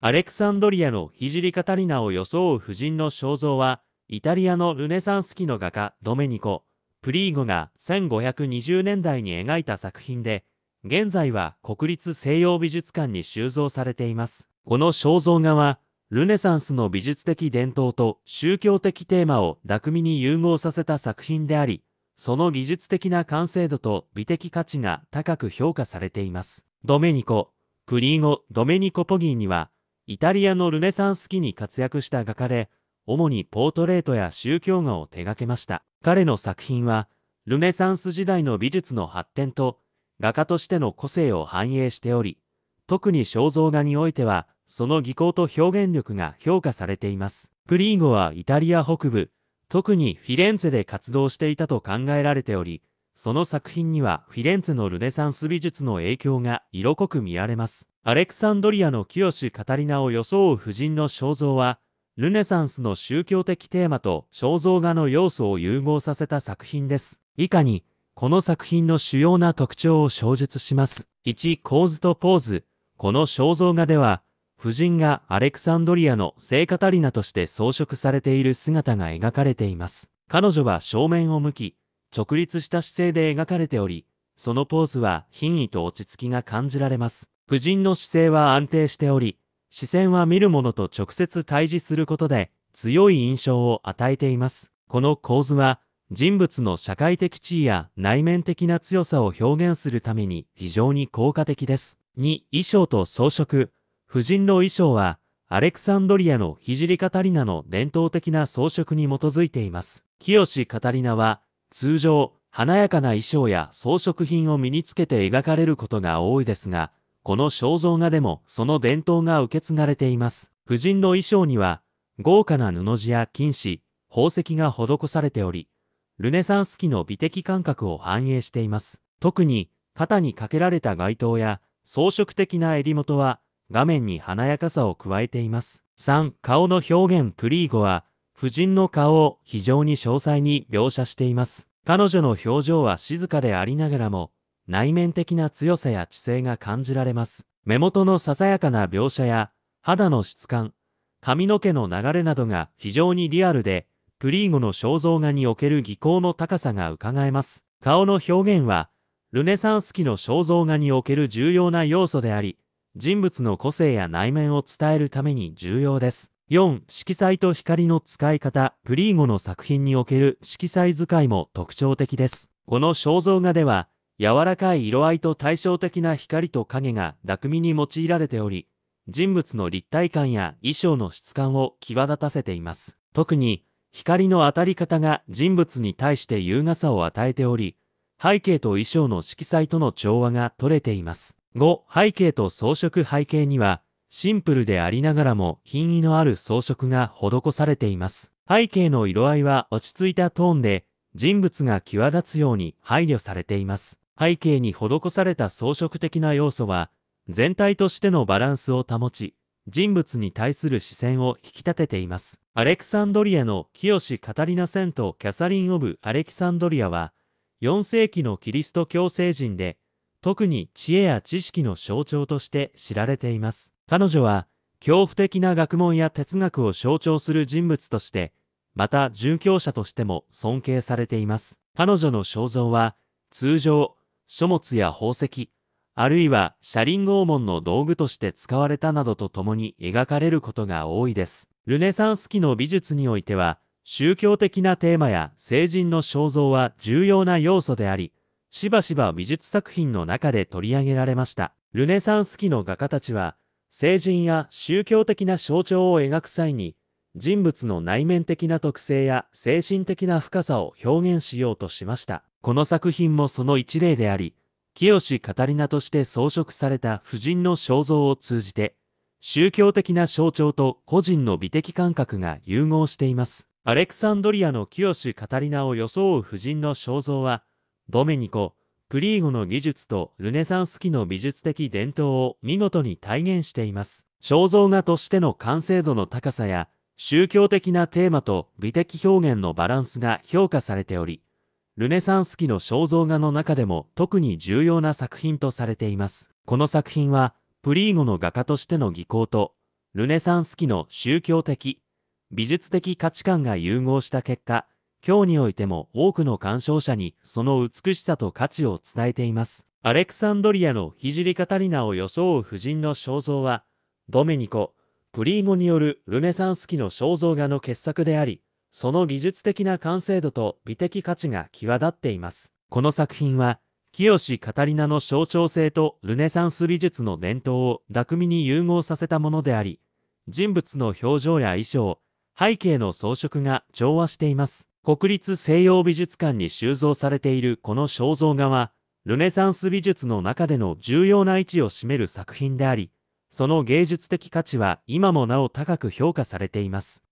アレクサンドリアの聖カタリナを装う夫人の肖像は、イタリアのルネサンス期の画家ドメニコ・プリーゴが1520年代に描いた作品で、現在は国立西洋美術館に収蔵されています。この肖像画は、ルネサンスの美術的伝統と宗教的テーマを巧みに融合させた作品であり、その技術的な完成度と美的価値が高く評価されています。ドメニコ・プリーゴ・ドメニコ・ポギーには、イタリアのルネサンス期に活躍した画家で、主にポートレートや宗教画を手掛けました。彼の作品は、ルネサンス時代の美術の発展と、画家としての個性を反映しており、特に肖像画においては、その技巧と表現力が評価されています。プリーゴはイタリア北部、特にフィレンツェで活動していたと考えられており、その作品にはフィレンツェのルネサンス美術の影響が色濃く見られます。アレクサンドリアの清カタリナを装う夫人の肖像は、ルネサンスの宗教的テーマと肖像画の要素を融合させた作品です。以下に、この作品の主要な特徴を詳述します。1、構図とポーズ。この肖像画では、夫人がアレクサンドリアの聖カタリナとして装飾されている姿が描かれています。彼女は正面を向き、直立した姿勢で描かれており、そのポーズは品位と落ち着きが感じられます。夫人の姿勢は安定しており、視線は見るものと直接対峙することで、強い印象を与えています。この構図は、人物の社会的地位や内面的な強さを表現するために非常に効果的です。2、衣装と装飾。夫人の衣装は、アレクサンドリアの聖カタリナの伝統的な装飾に基づいています。清カタリナは、通常、華やかな衣装や装飾品を身につけて描かれることが多いですが、この肖像画でもその伝統が受け継がれています。夫人の衣装には、豪華な布地や金糸、宝石が施されており、ルネサンス期の美的感覚を反映しています。特に、肩にかけられた街灯や装飾的な襟元は、画面に華やかさを加えています。3、顔の表現プリーゴは、夫人の顔を非常に詳細に描写しています。彼女の表情は静かでありながらも、内面的な強さや知性が感じられます。目元のささやかな描写や、肌の質感、髪の毛の流れなどが非常にリアルで、プリーゴの肖像画における技巧の高さが伺えます。顔の表現は、ルネサンス期の肖像画における重要な要素であり、人物の個性や内面を伝えるために重要です。4. 色彩と光の使い方、プリーゴの作品における色彩使いも特徴的です。この肖像画では、柔らかい色合いと対照的な光と影が巧みに用いられており、人物の立体感や衣装の質感を際立たせています。特に、光の当たり方が人物に対して優雅さを与えており、背景と衣装の色彩との調和が取れています。5. 背景と装飾背景には、シンプルでありながらも品位のある装飾が施されています。背景の色合いは落ち着いたトーンで、人物が際立つように配慮されています。背景に施された装飾的な要素は、全体としてのバランスを保ち、人物に対する視線を引き立てています。アレクサンドリアの清カタリナセント・キャサリン・オブ・アレキサンドリアは、4世紀のキリスト教聖人で、特に知恵や知識の象徴として知られています。彼女は、恐怖的な学問や哲学を象徴する人物として、また殉教者としても尊敬されています。彼女の肖像は、通常、書物や宝石、あるいは車輪拷問の道具として使われたなどと共に描かれることが多いです。ルネサンス期の美術においては、宗教的なテーマや聖人の肖像は重要な要素であり、しばしば美術作品の中で取り上げられました。ルネサンス期の画家たちは、成人や宗教的な象徴を描く際に、人物の内面的な特性や精神的な深さを表現しようとしました。この作品もその一例であり、清カタリナとして装飾された婦人の肖像を通じて、宗教的な象徴と個人の美的感覚が融合しています。アレクサンドリアの清カタリナを装う婦人の肖像は、ドメニコ、プリーゴの技術とルネサンス期の美術的伝統を見事に体現しています。肖像画としての完成度の高さや、宗教的なテーマと美的表現のバランスが評価されており、ルネサンス期の肖像画の中でも特に重要な作品とされています。この作品は、プリーゴの画家としての技巧と、ルネサンス期の宗教的、美術的価値観が融合した結果、今日においても多くの鑑賞者にその美しさと価値を伝えています。アレクサンドリアの聖カタリナを装う夫人の肖像は、ドメニコ、プリーゴによるルネサンス期の肖像画の傑作であり、その技術的な完成度と美的価値が際立っています。この作品は、清カタリナの象徴性とルネサンス美術の伝統を巧みに融合させたものであり、人物の表情や衣装、背景の装飾が調和しています。国立西洋美術館に収蔵されているこの肖像画は、ルネサンス美術の中での重要な位置を占める作品であり、その芸術的価値は今もなお高く評価されています。